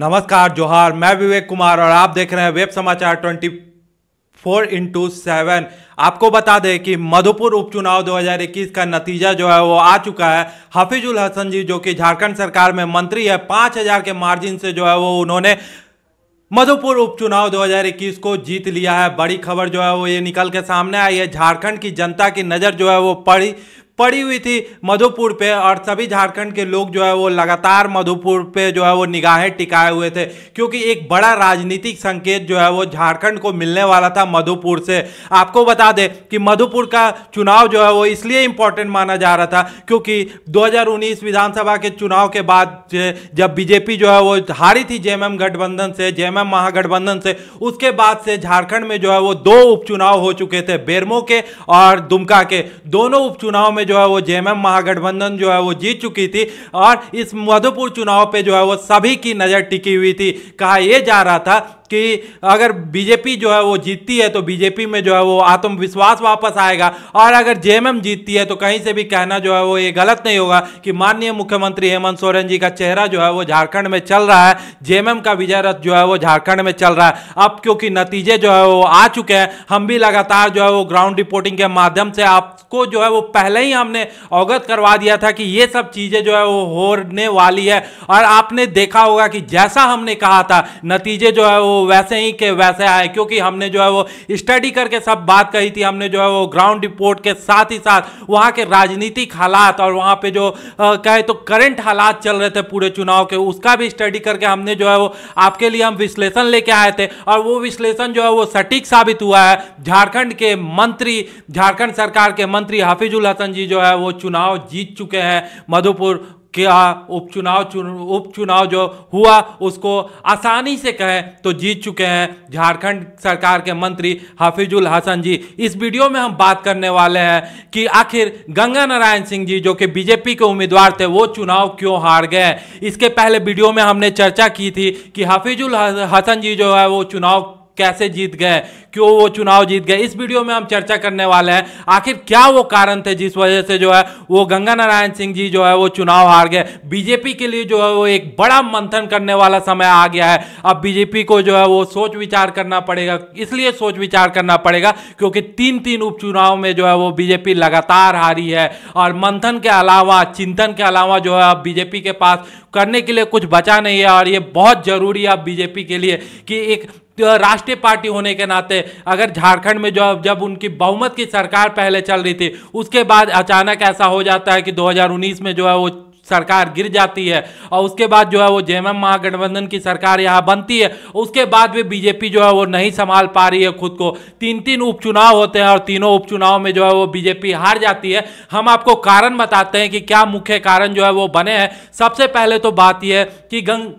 नमस्कार जोहार मैं विवेक कुमार और आप देख रहे हैं वेब समाचार 24 फोर इंटू सेवन आपको बता दें कि मधुपुर उपचुनाव 2021 का नतीजा जो है वो आ चुका है हफीजुल हसन जी जो कि झारखंड सरकार में मंत्री है पांच हजार के मार्जिन से जो है वो उन्होंने मधुपुर उपचुनाव 2021 को जीत लिया है बड़ी खबर जो है वो ये निकल के सामने आई है झारखंड की जनता की नज़र जो है वो पड़ी पड़ी हुई थी मधुपुर पे और सभी झारखंड के लोग जो है वो लगातार मधुपुर पे जो है वो निगाहें टिकाए हुए थे क्योंकि एक बड़ा राजनीतिक संकेत जो है वो झारखंड को मिलने वाला था मधुपुर से आपको बता दें कि मधुपुर का चुनाव जो है वो इसलिए इंपॉर्टेंट माना जा रहा था क्योंकि दो विधानसभा के चुनाव के बाद जब बीजेपी जो है वो हारी थी जे गठबंधन से जे महागठबंधन से उसके बाद से झारखंड में जो है वो दो उपचुनाव हो चुके थे बेरमो के और दुमका के दोनों उपचुनाव में में जो है वो जेएमएम महागठबंधन जो है वो जीत चुकी थी और इस मधुपुर चुनाव पे जो है वो सभी की नज़र टिकी हुई थी कहा यह जा रहा था कि अगर बीजेपी जो है वो जीतती है तो बीजेपी में जो है वो आत्मविश्वास वापस आएगा और अगर जेएमएम जीतती है तो कहीं से भी कहना जो है वो ये गलत नहीं होगा कि माननीय मुख्यमंत्री हेमंत सोरेन जी का चेहरा जो है वो झारखंड में चल रहा है जेएमएम का विजय रथ जो है वो झारखंड में चल रहा है अब क्योंकि नतीजे जो है वो आ चुके हैं हम भी लगातार जो है वो ग्राउंड रिपोर्टिंग के माध्यम से आपको जो है वो पहले ही हमने अवगत करवा दिया था कि ये सब चीज़ें जो है वो होने वाली है और आपने देखा होगा कि जैसा हमने कहा था नतीजे जो है वो वैसे ही के वैसे आए क्योंकि हमने जो है वो स्टडी करके सब बात कही थी हमने जो है वो ग्राउंड रिपोर्ट के साथ ही साथ वहाँ के राजनीतिक हालात और वहाँ पे जो कहे तो करंट हालात चल रहे थे पूरे चुनाव के उसका भी स्टडी करके हमने जो है वो आपके लिए हम विश्लेषण लेके आए थे और वो विश्लेषण जो है वो सटीक साबित हुआ है झारखंड के मंत्री झारखंड सरकार के मंत्री हाफिजुल हसन जी जो है वो चुनाव जीत चुके हैं मधुपुर क्या उपचुनाव उपचुनाव जो हुआ उसको आसानी से कहें तो जीत चुके हैं झारखंड सरकार के मंत्री हाफिजुल हसन जी इस वीडियो में हम बात करने वाले हैं कि आखिर गंगा नारायण सिंह जी जो कि बीजेपी के उम्मीदवार थे वो चुनाव क्यों हार गए इसके पहले वीडियो में हमने चर्चा की थी कि हाफिजुल हसन जी जो है वो चुनाव कैसे जीत गए क्यों वो चुनाव जीत गए इस वीडियो में हम चर्चा करने वाले हैं आखिर क्या वो कारण थे जिस वजह से जो है वो गंगा नारायण सिंह जी जो है वो चुनाव हार गए बीजेपी के लिए जो है वो एक बड़ा मंथन करने वाला समय आ गया है अब बीजेपी को जो है वो सोच विचार करना पड़ेगा इसलिए सोच विचार करना पड़ेगा क्योंकि तीन तीन उपचुनाव में जो है वो बीजेपी लगातार हारी है और मंथन के अलावा चिंतन के अलावा जो है अब बीजेपी के पास करने के लिए कुछ बचा नहीं है और ये बहुत जरूरी है बीजेपी के लिए कि एक राष्ट्रीय पार्टी होने के नाते अगर झारखंड में जो जब उनकी बहुमत की सरकार पहले चल रही थी उसके बाद अचानक ऐसा हो जाता है कि 2019 में जो है वो सरकार गिर जाती है और उसके बाद जो है वो एम महागठबंधन की सरकार यहाँ बनती है उसके बाद भी बीजेपी जो है वो नहीं संभाल पा रही है खुद को तीन तीन उपचुनाव होते हैं और तीनों उपचुनाव में जो है वो बीजेपी हार जाती है हम आपको कारण बताते हैं कि क्या मुख्य कारण जो है वो बने हैं सबसे पहले तो बात यह है कि गंग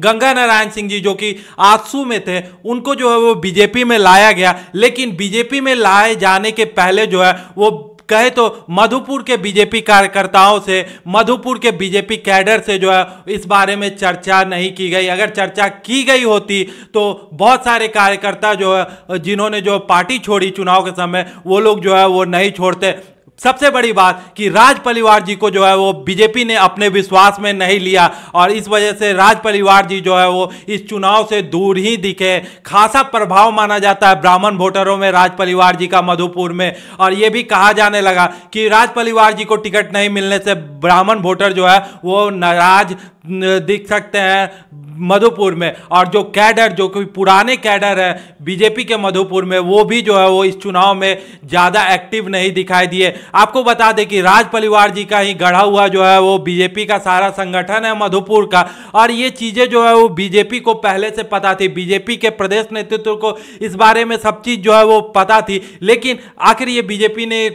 गंगा नारायण सिंह जी जो कि आसू में थे उनको जो है वो बीजेपी में लाया गया लेकिन बीजेपी में लाए जाने के पहले जो है वो कहे तो मधुपुर के बीजेपी कार्यकर्ताओं से मधुपुर के बीजेपी कैडर से जो है इस बारे में चर्चा नहीं की गई अगर चर्चा की गई होती तो बहुत सारे कार्यकर्ता जो है जिन्होंने जो पार्टी छोड़ी चुनाव के समय वो लोग जो है वो नहीं छोड़ते सबसे बड़ी बात कि राज परिवार जी को जो है वो बीजेपी ने अपने विश्वास में नहीं लिया और इस वजह से राज परिवार जी जो है वो इस चुनाव से दूर ही दिखे खासा प्रभाव माना जाता है ब्राह्मण वोटरों में राज परिवार जी का मधुपुर में और ये भी कहा जाने लगा कि राज परिवार जी को टिकट नहीं मिलने से ब्राह्मण वोटर जो है वो नाराज दिख सकते हैं मधुपुर में और जो कैडर जो कि पुराने कैडर है बीजेपी के मधुपुर में वो भी जो है वो इस चुनाव में ज़्यादा एक्टिव नहीं दिखाई दिए आपको बता दें कि राज परिवार जी का ही गढ़ा हुआ जो है वो बीजेपी का सारा संगठन है मधुपुर का और ये चीज़ें जो है वो बीजेपी को पहले से पता थी बीजेपी के प्रदेश नेतृत्व को इस बारे में सब चीज़ जो है वो पता थी लेकिन आखिर ये बीजेपी ने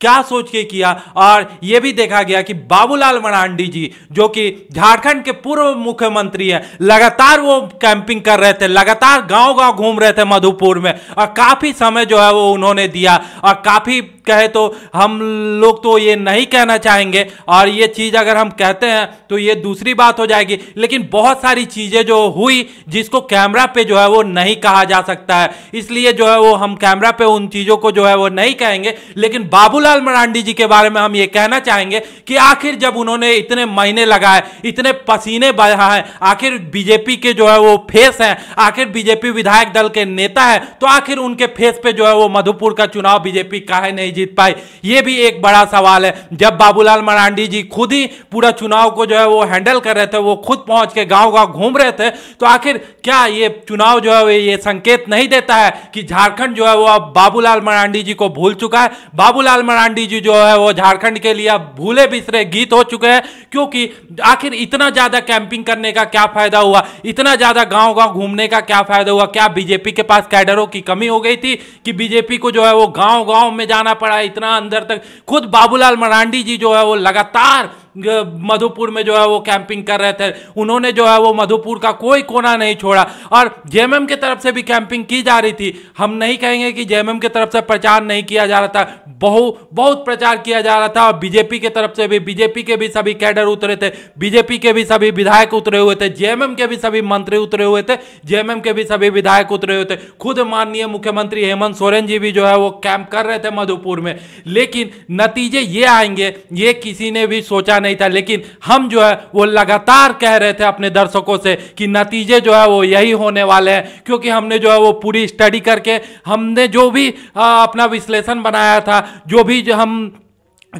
क्या सोच के किया और यह भी देखा गया कि बाबूलाल मरांडी जी जो कि झारखंड के पूर्व मुख्यमंत्री हैं लगातार वो कैंपिंग कर रहे थे लगातार गांव गांव घूम रहे थे मधुपुर में और काफ़ी समय जो है वो उन्होंने दिया और काफ़ी कहे तो हम लोग तो ये नहीं कहना चाहेंगे और ये चीज़ अगर हम कहते हैं तो ये दूसरी बात हो जाएगी लेकिन बहुत सारी चीज़ें जो हुई जिसको कैमरा पे जो है वो नहीं कहा जा सकता है इसलिए जो है वो हम कैमरा पे उन चीज़ों को जो है वो नहीं कहेंगे लेकिन बाबूलाल मरांडी जी के बारे में हम ये कहना चाहेंगे कि आखिर जब उन्होंने इतने महीने लगाए इतने पसीने है आखिर बीजेपी के जो है वो फेस हैं आखिर बीजेपी विधायक दल के नेता है तो आखिर उनके फेस पे जो है वो मधुपुर का चुनाव बीजेपी है नहीं जीत पाए ये भी एक बड़ा सवाल है जब बाबूलाल मरांडी जी खुद ही पूरा चुनाव को जो है वो हैंडल कर रहे थे वो खुद पहुंच के गांव गांव घूम रहे थे तो आखिर क्या ये चुनाव जो है ये संकेत नहीं देता है कि झारखंड जो है वो अब बाबूलाल मरांडी जी को भूल चुका है बाबूलाल मरांडी जी जो है वो झारखंड के लिए अब भूले बिसरे गीत हो चुके हैं क्योंकि आखिर इतना ज़्यादा कैंपिंग करने का क्या फायदा हुआ इतना ज़्यादा गांव गांव घूमने का क्या फायदा हुआ क्या बीजेपी के पास कैडरों की कमी हो गई थी कि बीजेपी को जो है वो गांव गांव में जाना पड़ा पड़ा इतना अंदर तक खुद बाबूलाल मरांडी जी जो है वो लगातार मधुपुर में जो है वो कैंपिंग कर रहे थे उन्होंने जो है वो मधुपुर का कोई कोना नहीं छोड़ा और जेएमएम की तरफ से भी कैंपिंग की जा रही थी हम नहीं कहेंगे कि जेएमएम की तरफ से प्रचार नहीं किया जा रहा था बहु बहुत प्रचार किया जा रहा था और बीजेपी की तरफ से भी बीजेपी के भी सभी कैडर उतरे थे बीजेपी के भी सभी विधायक उतरे हुए थे जेएमएम के भी सभी मंत्री उतरे हुए थे जेएमएम के भी सभी विधायक उतरे हुए थे खुद माननीय मुख्यमंत्री हेमंत सोरेन जी भी जो है वो कैंप कर रहे थे मधुपुर में लेकिन नतीजे ये आएंगे ये किसी ने भी सोचा नहीं नहीं था लेकिन हम जो है वो लगातार कह रहे थे अपने दर्शकों से कि नतीजे जो है वो यही होने वाले हैं क्योंकि हमने जो है वो पूरी स्टडी करके हमने जो भी आ, अपना विश्लेषण बनाया था जो भी जो हम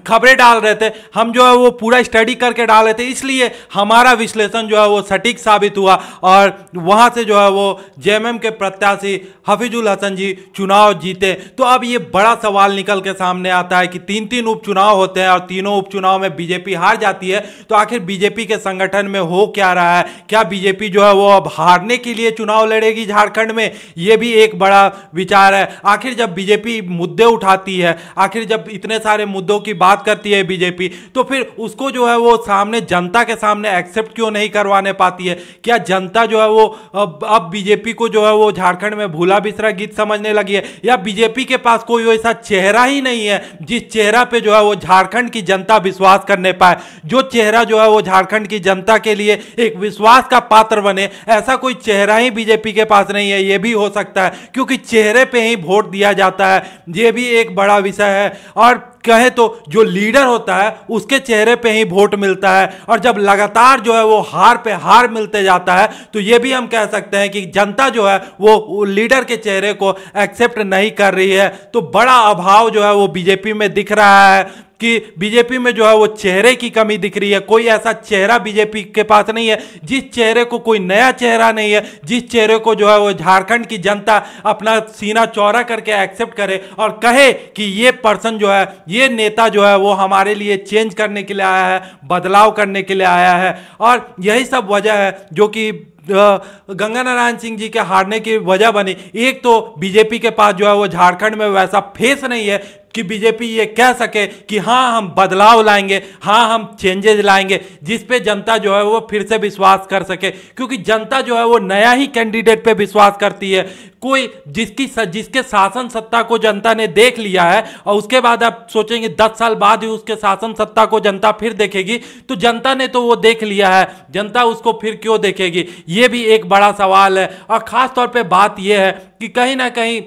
खबरें डाल रहे थे हम जो है वो पूरा स्टडी करके डाल रहे थे इसलिए हमारा विश्लेषण जो है वो सटीक साबित हुआ और वहाँ से जो है वो जे के प्रत्याशी हफीजुल हसन जी चुनाव जीते तो अब ये बड़ा सवाल निकल के सामने आता है कि तीन तीन उपचुनाव होते हैं और तीनों उपचुनाव में बीजेपी हार जाती है तो आखिर बीजेपी के संगठन में हो क्या रहा है क्या बीजेपी जो है वो अब हारने के लिए चुनाव लड़ेगी झारखंड में ये भी एक बड़ा विचार है आखिर जब बीजेपी मुद्दे उठाती है आखिर जब इतने सारे मुद्दों की बात करती है बीजेपी तो फिर उसको जो है वो सामने जनता के सामने एक्सेप्ट क्यों नहीं करवाने पाती है क्या जनता जो है वो अब बीजेपी को जो है वो झारखंड में भूला बिसरा गीत समझने लगी है या बीजेपी के पास कोई ऐसा चेहरा ही नहीं है जिस चेहरा पे जो है वो झारखंड की जनता विश्वास करने पाए जो चेहरा जो है वो झारखंड की जनता के लिए एक विश्वास का पात्र बने ऐसा कोई चेहरा ही बीजेपी के पास नहीं है ये भी हो सकता है क्योंकि चेहरे पे ही वोट दिया जाता है ये भी एक बड़ा विषय है और कहे तो जो लीडर होता है उसके चेहरे पे ही वोट मिलता है और जब लगातार जो है वो हार पे हार मिलते जाता है तो ये भी हम कह सकते हैं कि जनता जो है वो लीडर के चेहरे को एक्सेप्ट नहीं कर रही है तो बड़ा अभाव जो है वो बीजेपी में दिख रहा है कि बीजेपी में जो है वो चेहरे की कमी दिख रही है कोई ऐसा चेहरा बीजेपी के पास नहीं है जिस चेहरे को कोई नया चेहरा नहीं है जिस चेहरे को जो है वो झारखंड की जनता अपना सीना चौरा करके एक्सेप्ट करे और कहे कि ये पर्सन जो है ये नेता जो है वो हमारे लिए चेंज करने के लिए आया है बदलाव करने के लिए आया है और यही सब वजह है जो कि गंगा नारायण सिंह जी के हारने की वजह बनी एक तो बीजेपी के पास जो है वो झारखंड में वैसा फेस नहीं है कि बीजेपी ये कह सके कि हाँ हम बदलाव लाएंगे हाँ हम चेंजेज लाएंगे जिस पे जनता जो है वो फिर से विश्वास कर सके क्योंकि जनता जो है वो नया ही कैंडिडेट पे विश्वास करती है कोई जिसकी जिसके शासन सत्ता को जनता ने देख लिया है और उसके बाद आप सोचेंगे दस साल बाद ही उसके शासन सत्ता को जनता फिर देखेगी तो जनता ने तो वो देख लिया है जनता उसको फिर क्यों देखेगी ये भी एक बड़ा सवाल है और ख़ास तौर पे बात यह है कि कहीं ना कहीं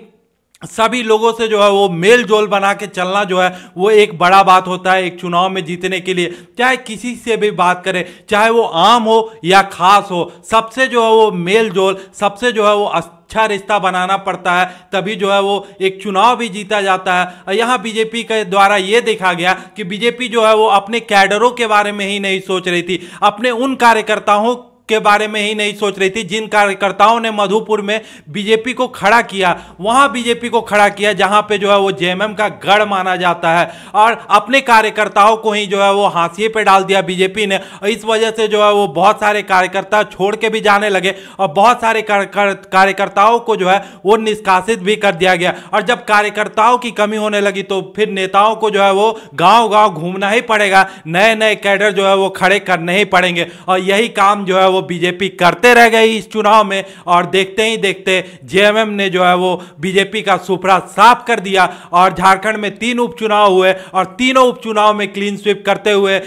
सभी लोगों से जो है वो मेल जोल बना के चलना जो है वो एक बड़ा बात होता है एक चुनाव में जीतने के लिए चाहे किसी से भी बात करें चाहे वो आम हो या खास हो सबसे जो है वो मेल जोल सबसे जो है वो अच्छा रिश्ता बनाना पड़ता है तभी जो है वो एक चुनाव भी जीता जाता है और यहाँ बीजेपी के द्वारा ये देखा गया कि बीजेपी जो है वो अपने कैडरों के बारे में ही नहीं सोच रही थी अपने उन कार्यकर्ताओं के बारे में ही नहीं सोच रही थी जिन कार्यकर्ताओं ने मधुपुर में बीजेपी को खड़ा किया वहां बीजेपी को खड़ा किया जहां पे जो है वो जेएमएम का गढ़ माना जाता है और अपने कार्यकर्ताओं को ही जो है वो हाशिए पे डाल दिया बीजेपी ने इस वजह से जो है वो बहुत सारे कार्यकर्ता छोड़ के भी जाने लगे और बहुत सारे कार्यकर्ताओं को जो है वो निष्कासित भी कर दिया गया और जब कार्यकर्ताओं की कमी होने लगी तो फिर नेताओं को जो है वो गाँव गाँव घूमना ही पड़ेगा नए नए कैडर जो है वो खड़े करने ही पड़ेंगे और यही काम जो है वो बीजेपी करते रह गई इस चुनाव में और देखते ही देखते जेएमएम ने जो है वो बीजेपी का सुपरा साफ कर दिया और झारखंड में तीन उपचुनाव हुए और तीनों उपचुनाव में क्लीन स्वीप करते हुए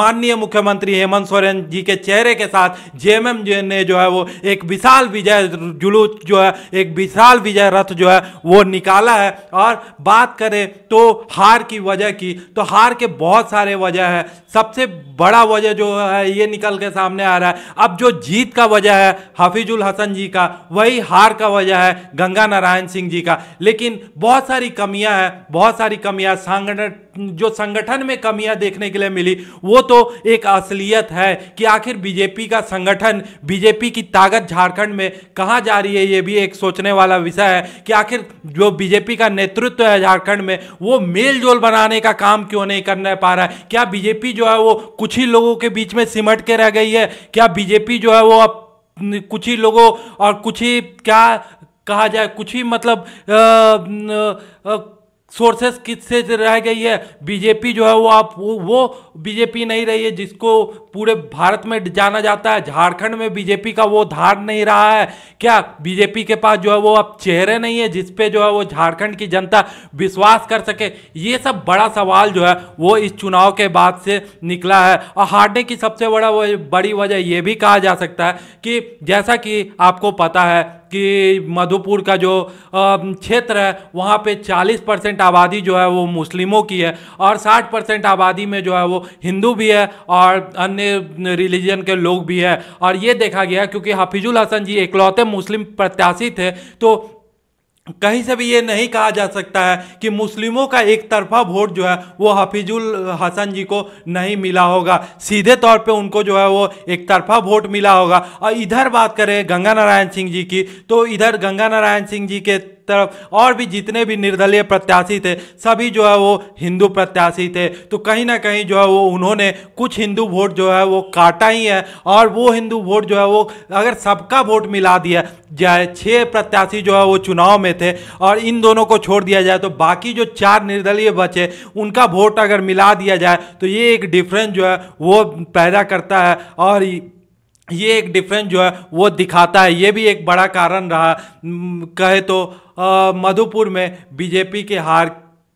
माननीय मुख्यमंत्री हेमंत सोरेन जी के चेहरे के साथ जेएमएम ने जो है वो एक विशाल विजय जुलूस जो है एक विशाल विजय रथ जो है वो निकाला है और बात करें तो हार की वजह की तो हार के बहुत सारे वजह है सबसे बड़ा वजह जो है ये निकल के सामने आ रहा है अब जो जीत का वजह है हाफिजुल हसन जी का वही हार का वजह है गंगा नारायण सिंह जी का लेकिन बहुत सारी कमियां हैं बहुत सारी कमियां सांगठन जो संगठन में कमियां देखने के लिए मिली वो तो एक असलियत है कि आखिर बीजेपी का संगठन बीजेपी की ताकत झारखंड में कहाँ जा रही है ये भी एक सोचने वाला विषय है कि आखिर जो बीजेपी का नेतृत्व है झारखंड में वो मेल जोल बनाने का काम क्यों नहीं कर पा रहा है क्या बीजेपी जो है वो कुछ ही लोगों के बीच में सिमट के रह गई है क्या बीजेपी जो है वो अब कुछ ही लोगों और कुछ ही क्या कहा जाए कुछ ही मतलब आ, आ, आ, सोर्सेस किससे रह गई है बीजेपी जो है वो आप वो, वो बीजेपी नहीं रही है जिसको पूरे भारत में जाना जाता है झारखंड में बीजेपी का वो धार नहीं रहा है क्या बीजेपी के पास जो है वो अब चेहरे नहीं है जिसपे जो है वो झारखंड की जनता विश्वास कर सके ये सब बड़ा सवाल जो है वो इस चुनाव के बाद से निकला है और हारने की सबसे बड़ा वो बड़ी वजह ये भी कहा जा सकता है कि जैसा कि आपको पता है कि मधुपुर का जो क्षेत्र है वहाँ पे 40 परसेंट आबादी जो है वो मुस्लिमों की है और 60 परसेंट आबादी में जो है वो हिंदू भी है और अन्य अन्य रिलीजन के लोग भी हैं और ये देखा गया क्योंकि हाफिजुल हसन जी इकलौते मुस्लिम प्रत्याशी थे तो कहीं से भी ये नहीं कहा जा सकता है कि मुस्लिमों का एक तरफा वोट जो है वो हफीजुल हसन जी को नहीं मिला होगा सीधे तौर पे उनको जो है वो एक तरफा वोट मिला होगा और इधर बात करें गंगा नारायण सिंह जी की तो इधर गंगा नारायण सिंह जी के तरफ और भी जितने भी निर्दलीय प्रत्याशी थे सभी जो है वो हिंदू प्रत्याशी थे तो कहीं ना कहीं जो है वो उन्होंने कुछ हिंदू वोट जो है वो काटा ही है और वो हिंदू वोट जो है वो अगर सबका वोट मिला दिया जाए छः प्रत्याशी जो है वो चुनाव में थे और इन दोनों को छोड़ दिया जाए तो बाकी जो चार निर्दलीय बचे उनका वोट अगर मिला दिया जाए तो ये एक डिफरेंस जो है वो पैदा करता है और ये एक डिफरेंस जो है वो दिखाता है ये भी एक बड़ा कारण रहा कहे तो मधुपुर में बीजेपी के हार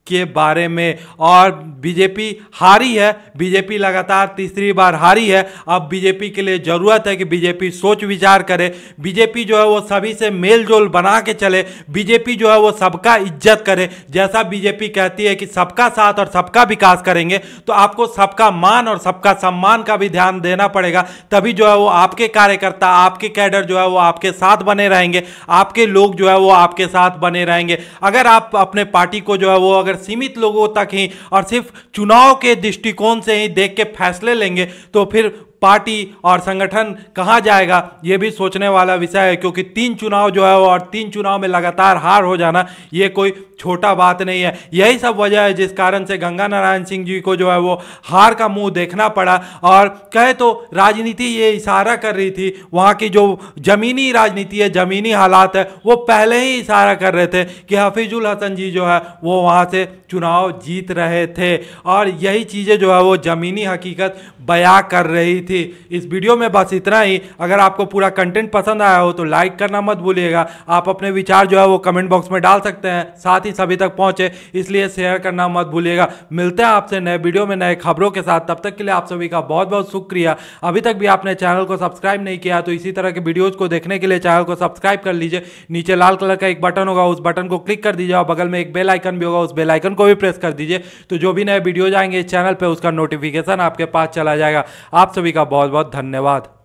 के बारे में और बीजेपी हारी है बीजेपी लगातार तीसरी बार हारी है अब बीजेपी के लिए ज़रूरत है कि बीजेपी सोच विचार करे बीजेपी जो है वो सभी से मेल जोल बना के चले बीजेपी जो है वो सबका इज्जत करे जैसा बीजेपी कहती है कि सबका साथ और सबका विकास करेंगे तो आपको सबका मान और सबका सम्मान का भी ध्यान देना पड़ेगा तभी जो है वो आपके कार्यकर्ता आपके कैडर जो है वो आपके साथ बने रहेंगे आपके लोग जो है वो आपके साथ बने रहेंगे अगर आप अपने पार्टी को जो है वो अगर अगर सीमित लोगों तक ही और सिर्फ चुनाव के दृष्टिकोण से ही देख के फैसले लेंगे तो फिर पार्टी और संगठन कहाँ जाएगा ये भी सोचने वाला विषय है क्योंकि तीन चुनाव जो है और तीन चुनाव में लगातार हार हो जाना ये कोई छोटा बात नहीं है यही सब वजह है जिस कारण से गंगा नारायण सिंह जी को जो है वो हार का मुंह देखना पड़ा और कहे तो राजनीति ये इशारा कर रही थी वहाँ की जो ज़मीनी राजनीति है ज़मीनी हालात है वो पहले ही इशारा कर रहे थे कि हफीजुल हसन जी जो है वो वहाँ से चुनाव जीत रहे थे और यही चीज़ें जो है वो ज़मीनी हकीकत बया कर रही थी थी इस वीडियो में बस इतना ही अगर आपको पूरा कंटेंट पसंद आया हो तो लाइक करना मत भूलिएगा आप अपने विचार जो है वो कमेंट बॉक्स में डाल सकते हैं साथ ही सभी तक पहुंचे इसलिए शेयर करना मत भूलिएगा मिलते हैं आपसे नए वीडियो में नए खबरों के साथ तब तक के लिए आप सभी का बहुत बहुत शुक्रिया अभी तक भी आपने चैनल को सब्सक्राइब नहीं किया तो इसी तरह के वीडियोज़ को देखने के लिए चैनल को सब्सक्राइब कर लीजिए नीचे लाल कलर का एक बटन होगा उस बटन को क्लिक कर दीजिए और बगल में एक बेल आइकन भी होगा उस बेल आइकन को भी प्रेस कर दीजिए तो जो भी नए वीडियोज आएंगे इस चैनल पर उसका नोटिफिकेशन आपके पास चला जाएगा आप सभी का बहुत बहुत धन्यवाद